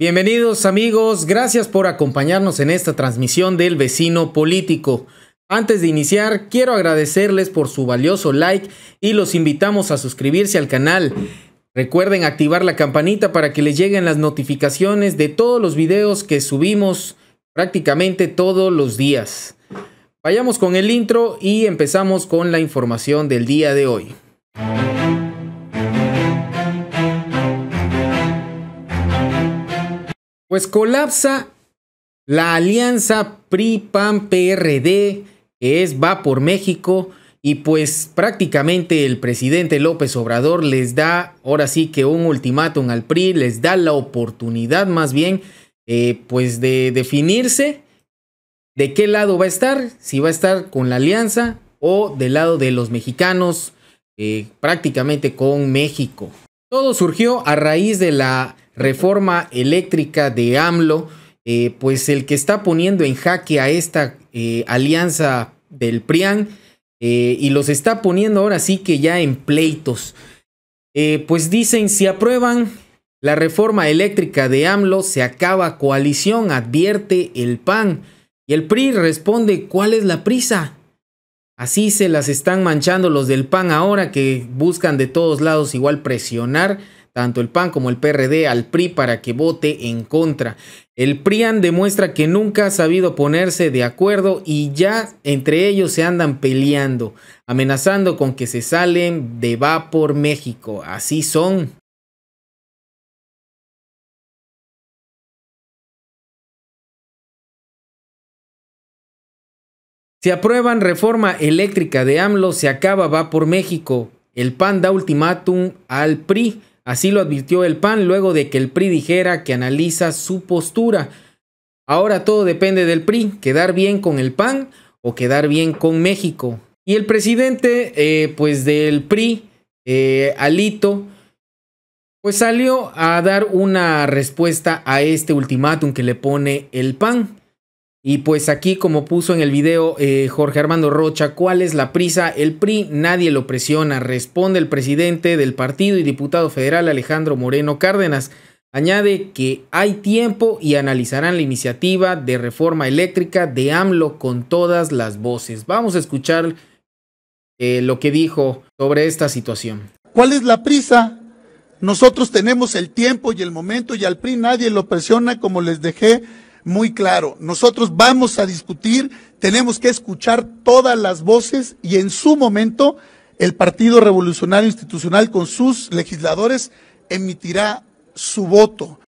Bienvenidos amigos, gracias por acompañarnos en esta transmisión del vecino político. Antes de iniciar, quiero agradecerles por su valioso like y los invitamos a suscribirse al canal. Recuerden activar la campanita para que les lleguen las notificaciones de todos los videos que subimos prácticamente todos los días. Vayamos con el intro y empezamos con la información del día de hoy. Pues colapsa la alianza PRI-PAN-PRD, que es Va por México, y pues prácticamente el presidente López Obrador les da, ahora sí que un ultimátum al PRI, les da la oportunidad más bien, eh, pues de definirse de qué lado va a estar, si va a estar con la alianza o del lado de los mexicanos, eh, prácticamente con México. Todo surgió a raíz de la reforma eléctrica de AMLO, eh, pues el que está poniendo en jaque a esta eh, alianza del PRIAN eh, y los está poniendo ahora sí que ya en pleitos. pues dicen, si aprueban la reforma eléctrica de AMLO, se acaba coalición, advierte el PAN. Y el PRI responde, ¿cuál es la prisa? Así se las están manchando los del PAN ahora que buscan de todos lados igual presionar tanto el PAN como el PRD al PRI para que vote en contra. El PRIAN demuestra que nunca ha sabido ponerse de acuerdo y ya entre ellos se andan peleando, amenazando con que se salen de va por México. Así son. Si aprueban reforma eléctrica de AMLO, se acaba, va por México. El PAN da ultimátum al PRI. Así lo advirtió el PAN luego de que el PRI dijera que analiza su postura. Ahora todo depende del PRI, quedar bien con el PAN o quedar bien con México. Y el presidente, eh, pues del PRI, eh, Alito, pues salió a dar una respuesta a este ultimátum que le pone el PAN. Y pues aquí, como puso en el video eh, Jorge Armando Rocha, ¿cuál es la prisa? El PRI nadie lo presiona, responde el presidente del partido y diputado federal Alejandro Moreno Cárdenas. Añade que hay tiempo y analizarán la iniciativa de reforma eléctrica de AMLO con todas las voces. Vamos a escuchar eh, lo que dijo sobre esta situación. ¿Cuál es la prisa? Nosotros tenemos el tiempo y el momento y al PRI nadie lo presiona como les dejé muy claro. Nosotros vamos a discutir, tenemos que escuchar todas las voces y en su momento el Partido Revolucionario Institucional con sus legisladores emitirá su voto.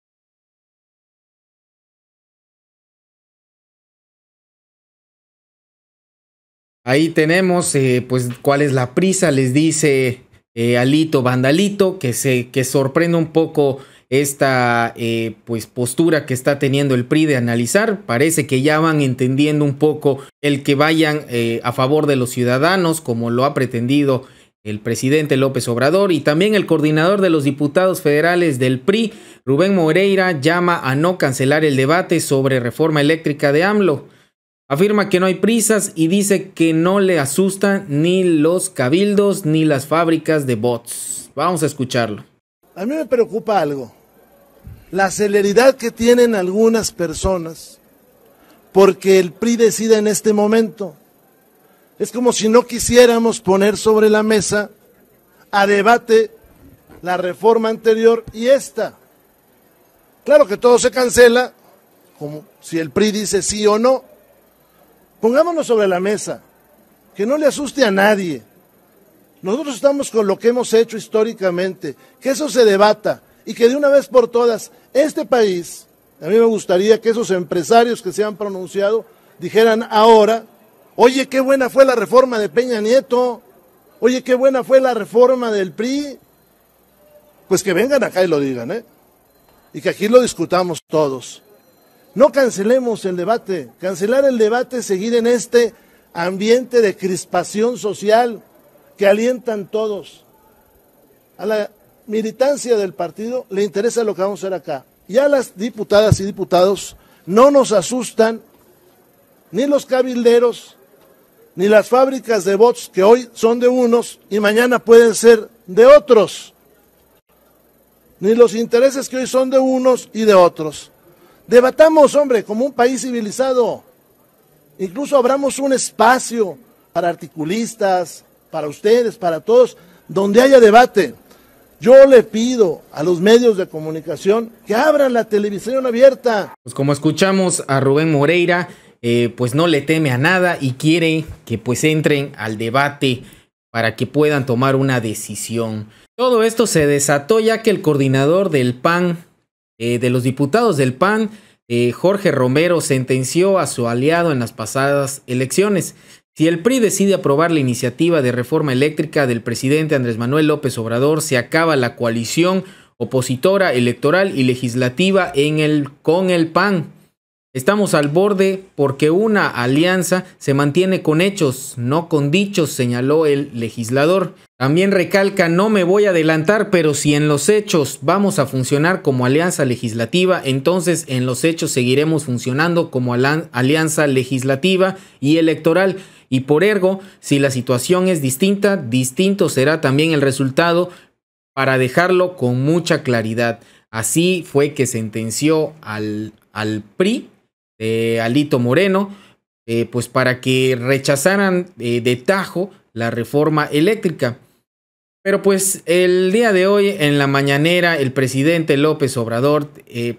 Ahí tenemos, eh, pues, cuál es la prisa, les dice eh, Alito Vandalito, que se que sorprende un poco esta eh, pues postura que está teniendo el PRI de analizar. Parece que ya van entendiendo un poco el que vayan eh, a favor de los ciudadanos, como lo ha pretendido el presidente López Obrador y también el coordinador de los diputados federales del PRI, Rubén Moreira, llama a no cancelar el debate sobre reforma eléctrica de AMLO. Afirma que no hay prisas y dice que no le asustan ni los cabildos ni las fábricas de bots. Vamos a escucharlo. A mí me preocupa algo la celeridad que tienen algunas personas porque el PRI decide en este momento. Es como si no quisiéramos poner sobre la mesa a debate la reforma anterior y esta. Claro que todo se cancela, como si el PRI dice sí o no. Pongámonos sobre la mesa, que no le asuste a nadie. Nosotros estamos con lo que hemos hecho históricamente, que eso se debata, y que de una vez por todas este país, a mí me gustaría que esos empresarios que se han pronunciado dijeran ahora, oye, qué buena fue la reforma de Peña Nieto, oye, qué buena fue la reforma del PRI, pues que vengan acá y lo digan, ¿eh? Y que aquí lo discutamos todos. No cancelemos el debate, cancelar el debate es seguir en este ambiente de crispación social que alientan todos. A la militancia del partido le interesa lo que vamos a hacer acá. Ya las diputadas y diputados no nos asustan ni los cabilderos, ni las fábricas de bots que hoy son de unos y mañana pueden ser de otros, ni los intereses que hoy son de unos y de otros. Debatamos, hombre, como un país civilizado. Incluso abramos un espacio para articulistas, para ustedes, para todos, donde haya debate. Yo le pido a los medios de comunicación que abran la televisión abierta. Pues como escuchamos a Rubén Moreira, eh, pues no le teme a nada y quiere que pues entren al debate para que puedan tomar una decisión. Todo esto se desató ya que el coordinador del PAN, eh, de los diputados del PAN, eh, Jorge Romero, sentenció a su aliado en las pasadas elecciones. Si el PRI decide aprobar la iniciativa de reforma eléctrica del presidente Andrés Manuel López Obrador, se acaba la coalición opositora electoral y legislativa en el, con el PAN. Estamos al borde porque una alianza se mantiene con hechos, no con dichos, señaló el legislador. También recalca, no me voy a adelantar, pero si en los hechos vamos a funcionar como alianza legislativa, entonces en los hechos seguiremos funcionando como alianza legislativa y electoral y por ergo, si la situación es distinta, distinto será también el resultado para dejarlo con mucha claridad. Así fue que sentenció al, al PRI, eh, Alito Moreno, eh, pues para que rechazaran eh, de tajo la reforma eléctrica. Pero pues el día de hoy, en la mañanera, el presidente López Obrador,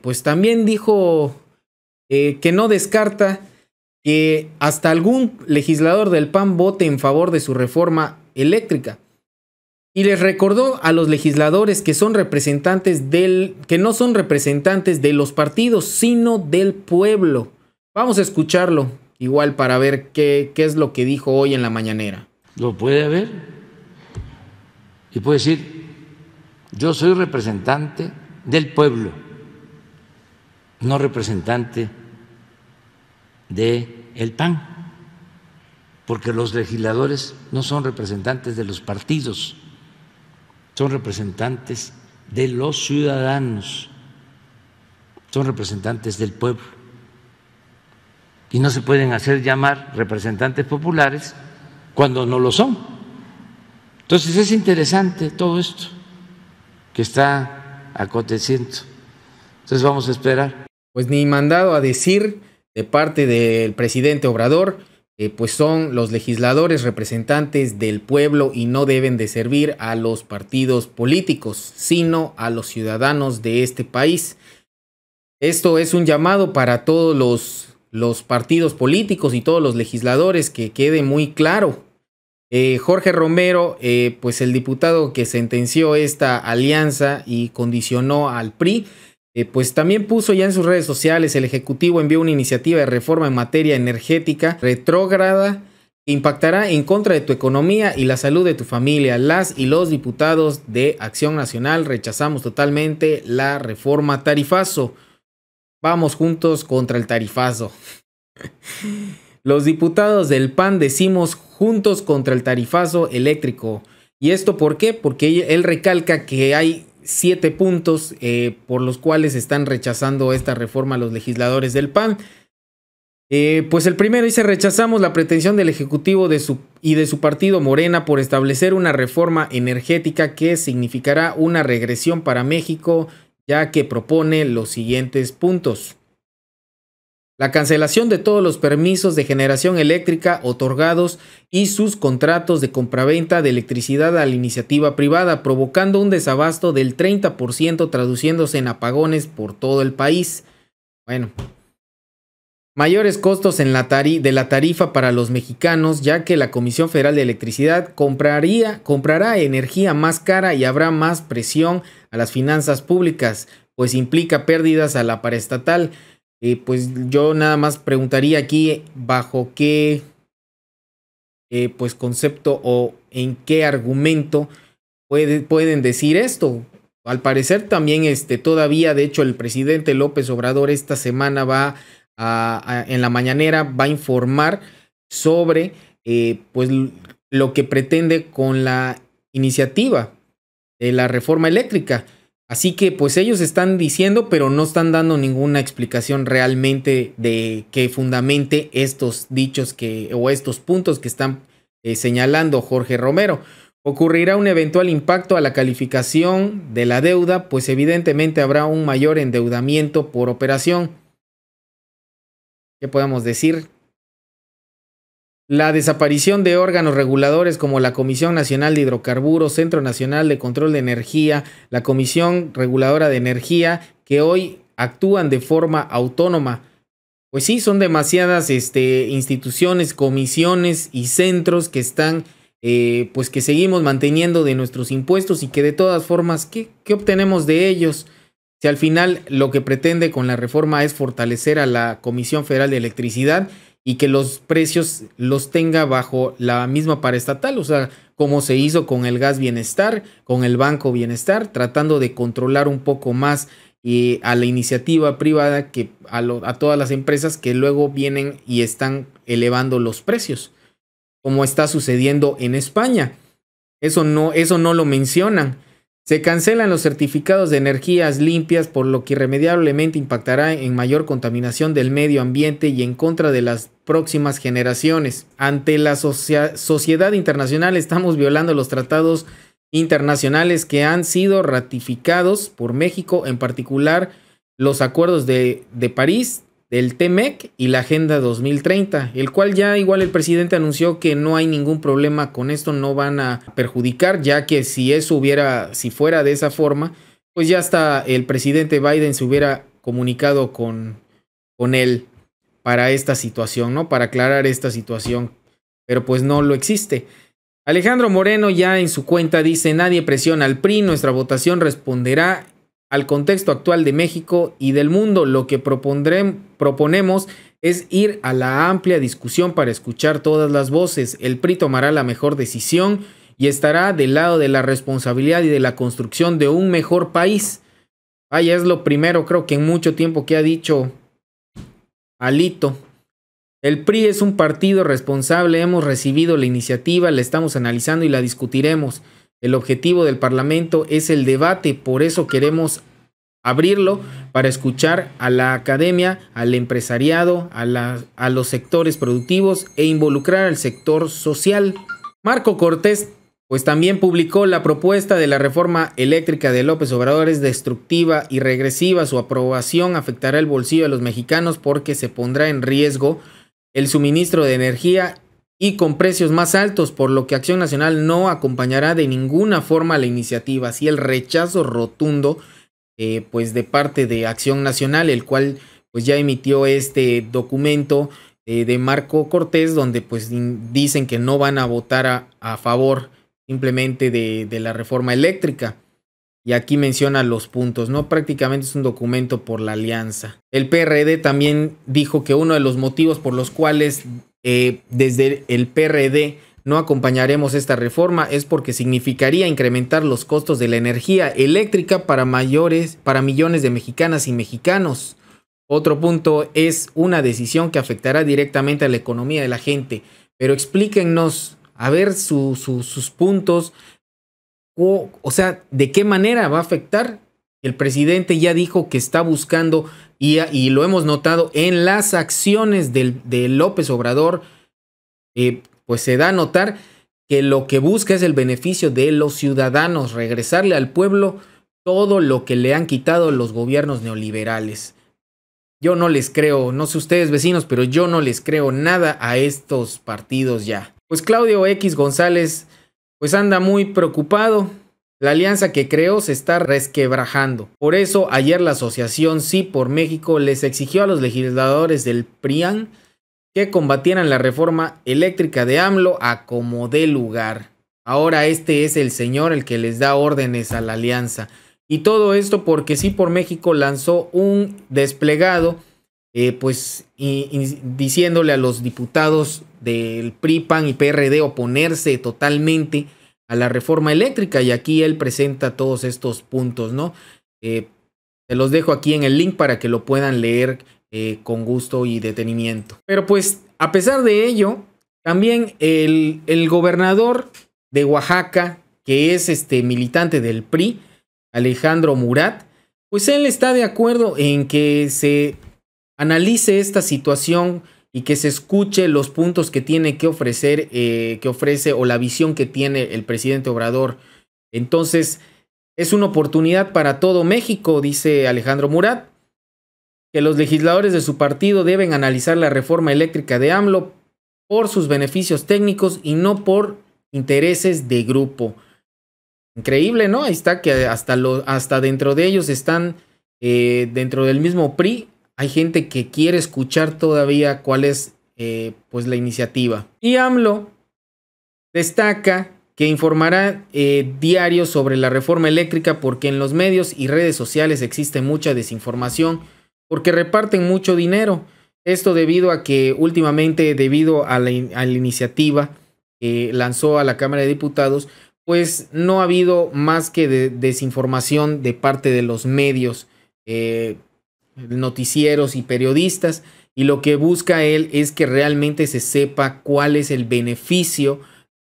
pues también dijo que no descarta hasta algún legislador del PAN vote en favor de su reforma eléctrica. Y les recordó a los legisladores que son representantes del que no son representantes de los partidos, sino del pueblo. Vamos a escucharlo igual para ver qué, qué es lo que dijo hoy en la mañanera. Lo puede haber. Y puede decir, yo soy representante del pueblo, no representante de el PAN, porque los legisladores no son representantes de los partidos, son representantes de los ciudadanos, son representantes del pueblo. Y no se pueden hacer llamar representantes populares cuando no lo son. Entonces es interesante todo esto que está aconteciendo. Entonces vamos a esperar. Pues ni mandado a decir de parte del presidente Obrador, eh, pues son los legisladores representantes del pueblo y no deben de servir a los partidos políticos, sino a los ciudadanos de este país. Esto es un llamado para todos los, partidos políticos y todos los legisladores que quede muy claro. Eh, Jorge Romero, eh, pues el diputado que sentenció esta alianza y condicionó al PRI, eh, pues también puso ya en sus redes sociales, el Ejecutivo envió una iniciativa de reforma en materia energética retrógrada que impactará en contra de tu economía y la salud de tu familia. Las y los diputados de Acción Nacional rechazamos totalmente la reforma tarifazo. Vamos juntos contra el tarifazo. Los diputados del PAN decimos juntos contra el tarifazo eléctrico. ¿Y esto por qué? Porque él recalca que hay siete puntos eh, por los cuales están rechazando esta reforma los legisladores del PAN. Eh, pues el primero dice, rechazamos la pretensión del Ejecutivo de su, y de su partido Morena por establecer una reforma energética que significará una regresión para México, ya que propone los siguientes puntos la cancelación de todos los permisos de generación eléctrica otorgados y sus contratos de compraventa de electricidad a la iniciativa privada, provocando un desabasto del 30% traduciéndose en apagones por todo el país. Bueno, mayores costos de la tarifa para los mexicanos, ya que la Comisión Federal de Electricidad compraría, comprará energía más cara y habrá más presión a las finanzas públicas, pues implica pérdidas a la paraestatal. Eh, pues yo nada más preguntaría aquí bajo qué eh, pues concepto o en qué argumento pueden decir esto. Al parecer también este, todavía, de hecho, el presidente López Obrador esta semana va a, en la mañanera, va a informar sobre eh, pues, lo que pretende con la iniciativa de la reforma eléctrica. Así que pues ellos están diciendo, pero no están dando ninguna explicación realmente de que fundamente estos dichos que o estos puntos que están eh, señalando Jorge Romero. Ocurrirá un eventual impacto a la calificación de la deuda, pues evidentemente habrá un mayor endeudamiento por operación. ¿Qué podemos decir? La desaparición de órganos reguladores como la Comisión Nacional de Hidrocarburos, Centro Nacional de Control de Energía, la Comisión Reguladora de Energía, que hoy actúan de forma autónoma. Pues sí, son demasiadas este, instituciones, comisiones y centros que están, eh, pues que seguimos manteniendo de nuestros impuestos y que de todas formas, ¿qué, ¿qué obtenemos de ellos? Si al final lo que pretende con la reforma es fortalecer a la Comisión Federal de Electricidad, y que los precios los tenga bajo la misma paraestatal, o sea, como se hizo con el gas bienestar, con el banco bienestar, tratando de controlar un poco más eh, a la iniciativa privada que a, a todas las empresas que luego vienen y están elevando los precios, como está sucediendo en España. Eso no, eso no lo mencionan. Se cancelan los certificados de energías limpias, por lo que irremediablemente impactará en mayor contaminación del medio ambiente y en contra de las próximas generaciones. Ante la sociedad internacional estamos violando los tratados internacionales que han sido ratificados por México, en particular los acuerdos de, París, del TEMEC y la Agenda 2030, el cual ya igual el presidente anunció que no hay ningún problema con esto, no van a perjudicar, ya que si eso hubiera, si fuera de esa forma, pues ya hasta el presidente Biden se hubiera comunicado con, con él para esta situación, ¿no? Para aclarar esta situación, pero pues no lo existe. Alejandro Moreno ya en su cuenta dice, nadie presiona al PRI, nuestra votación responderá al contexto actual de México y del mundo. Lo que proponemos es ir a la amplia discusión para escuchar todas las voces. El PRI tomará la mejor decisión y estará del lado de la responsabilidad y de la construcción de un mejor país. Vaya, es lo primero creo que en mucho tiempo que ha dicho Alito. El PRI es un partido responsable, hemos recibido la iniciativa, la estamos analizando y la discutiremos. El objetivo del Parlamento es el debate, por eso queremos abrirlo para escuchar a la academia, al empresariado, a, los sectores productivos e involucrar al sector social. Marco Cortés pues también publicó la propuesta de la reforma eléctrica de López Obrador es destructiva y regresiva. Su aprobación afectará el bolsillo de los mexicanos porque se pondrá en riesgo el suministro de energía y con precios más altos, por lo que Acción Nacional no acompañará de ninguna forma la iniciativa, así el rechazo rotundo eh, pues de parte de Acción Nacional, el cual pues ya emitió este documento eh, de Marco Cortés, donde pues dicen que no van a votar a, favor simplemente de, de, la reforma eléctrica. Y aquí menciona los puntos, ¿no? Prácticamente es un documento por la alianza. El PRD también dijo que uno de los motivos por los cuales eh, desde el PRD no acompañaremos esta reforma es porque significaría incrementar los costos de la energía eléctrica para mayores, para millones de mexicanas y mexicanos. Otro punto es una decisión que afectará directamente a la economía de la gente. Pero explíquenos a ver sus puntos, o sea, de qué manera va a afectar. El presidente ya dijo que está buscando y, lo hemos notado en las acciones del, de López Obrador, eh, pues se da a notar que lo que busca es el beneficio de los ciudadanos, regresarle al pueblo todo lo que le han quitado los gobiernos neoliberales. Yo no les creo, no sé ustedes vecinos, pero yo no les creo nada a estos partidos ya. Pues Claudio X González, pues anda muy preocupado, la alianza que creó se está resquebrajando. Por eso ayer la asociación Sí por México les exigió a los legisladores del PRIAN que combatieran la reforma eléctrica de AMLO a como dé lugar. Ahora este es el señor el que les da órdenes a la alianza. Y todo esto porque Sí por México lanzó un desplegado eh, pues diciéndole a los diputados del PRIPAN y PRD oponerse totalmente a la reforma eléctrica y aquí él presenta todos estos puntos, ¿no? Eh, te los dejo aquí en el link para que lo puedan leer eh, con gusto y detenimiento. Pero pues a pesar de ello, también el, el gobernador de Oaxaca, que es este militante del PRI, Alejandro Murat, pues él está de acuerdo en que se analice esta situación y que se escuche los puntos que tiene que ofrecer, eh, que ofrece o la visión que tiene el presidente Obrador. Entonces, es una oportunidad para todo México, dice Alejandro Murat, que los legisladores de su partido deben analizar la reforma eléctrica de AMLO por sus beneficios técnicos y no por intereses de grupo. Increíble, ¿no? Ahí está que hasta, dentro de ellos están, eh, dentro del mismo PRI, hay gente que quiere escuchar todavía cuál es eh, pues la iniciativa. Y AMLO destaca que informará eh, diario sobre la reforma eléctrica porque en los medios y redes sociales existe mucha desinformación porque reparten mucho dinero. Esto debido a que últimamente, debido a la, iniciativa que lanzó a la Cámara de Diputados, pues no ha habido más que desinformación de parte de los medios. Eh, noticieros y periodistas, y lo que busca él es que realmente se sepa cuál es el beneficio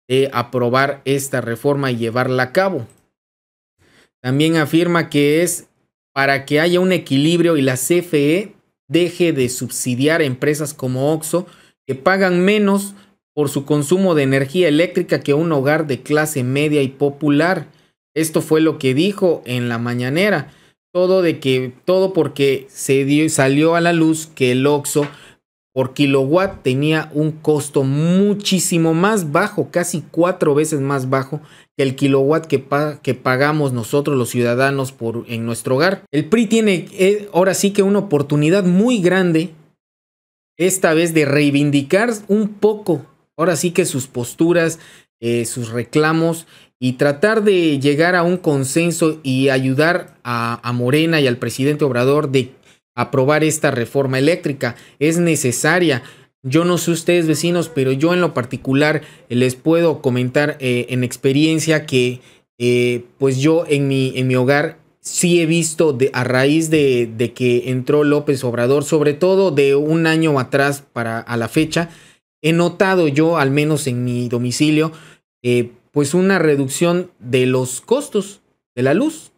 de aprobar esta reforma y llevarla a cabo. También afirma que es para que haya un equilibrio y la CFE deje de subsidiar empresas como OXO que pagan menos por su consumo de energía eléctrica que un hogar de clase media y popular. Esto fue lo que dijo en la mañanera todo de que todo porque se dio, salió a la luz que el oxo por kilowatt tenía un costo muchísimo más bajo, casi cuatro veces más bajo que el kilowatt que, que pagamos nosotros los ciudadanos por, en nuestro hogar. El PRI tiene eh, ahora sí que una oportunidad muy grande, esta vez de reivindicar un poco, ahora sí que sus posturas, eh, sus reclamos y tratar de llegar a un consenso y ayudar a, Morena y al presidente Obrador de aprobar esta reforma eléctrica. Es necesaria. Yo no sé ustedes vecinos, pero yo en lo particular eh, les puedo comentar eh, en experiencia que eh, pues yo en mi, en mi hogar sí he visto de, a raíz de, de, que entró López Obrador, sobre todo de un año atrás para a la fecha, he notado yo, al menos en mi domicilio, eh, pues una reducción de los costos de la luz.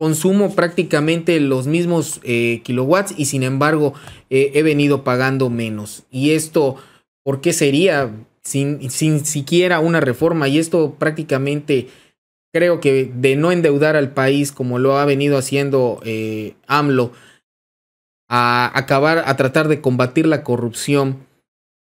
Consumo prácticamente los mismos eh, kilowatts y sin embargo eh, he venido pagando menos. Y esto, ¿por qué sería sin, siquiera una reforma? Y esto prácticamente creo que de no endeudar al país como lo ha venido haciendo eh, AMLO, a acabar, a tratar de combatir la corrupción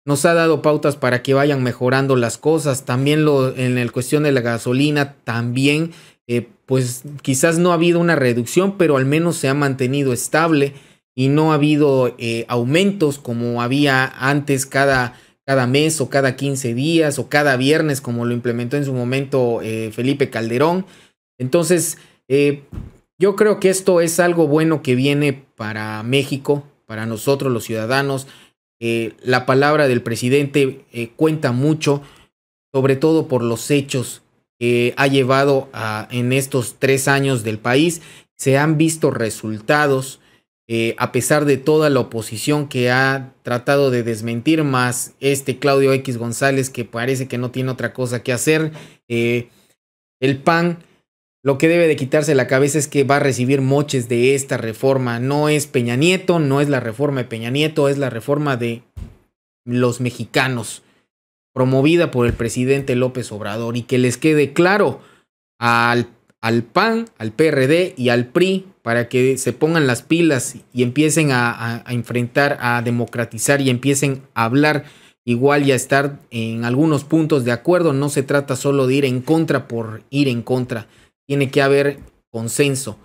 nos ha dado pautas para que vayan mejorando las cosas. También lo, en la cuestión de la gasolina, también, eh, pues quizás no ha habido una reducción, pero al menos se ha mantenido estable y no ha habido eh, aumentos como había antes cada, cada mes o cada 15 días o cada viernes, como lo implementó en su momento eh, Felipe Calderón. Entonces, yo creo que esto es algo bueno que viene para México, para nosotros los ciudadanos eh, la palabra del presidente eh, cuenta mucho, sobre todo por los hechos que ha llevado en estos tres años del país. Se han visto resultados, eh, a pesar de toda la oposición que ha tratado de desmentir, más este Claudio X González que parece que no tiene otra cosa que hacer. el PAN lo que debe de quitarse la cabeza es que va a recibir moches de esta reforma. No es Peña Nieto, no es la reforma de Peña Nieto, es la reforma de los mexicanos, promovida por el presidente López Obrador. Y que les quede claro al, al PAN, al PRD y al PRI para que se pongan las pilas y empiecen a, a enfrentar, a democratizar y empiecen a hablar igual y a estar en algunos puntos de acuerdo. No se trata solo de ir en contra por ir en contra tiene que haber consenso.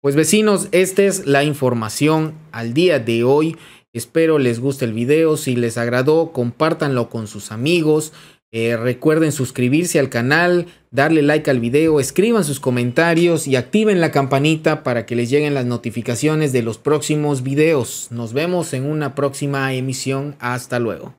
Pues vecinos, esta es la información al día de hoy. Espero les guste el video. Si les agradó, compártanlo con sus amigos. Eh, recuerden suscribirse al canal, darle like al video, escriban sus comentarios y activen la campanita para que les lleguen las notificaciones de los próximos videos. Nos vemos en una próxima emisión. Hasta luego.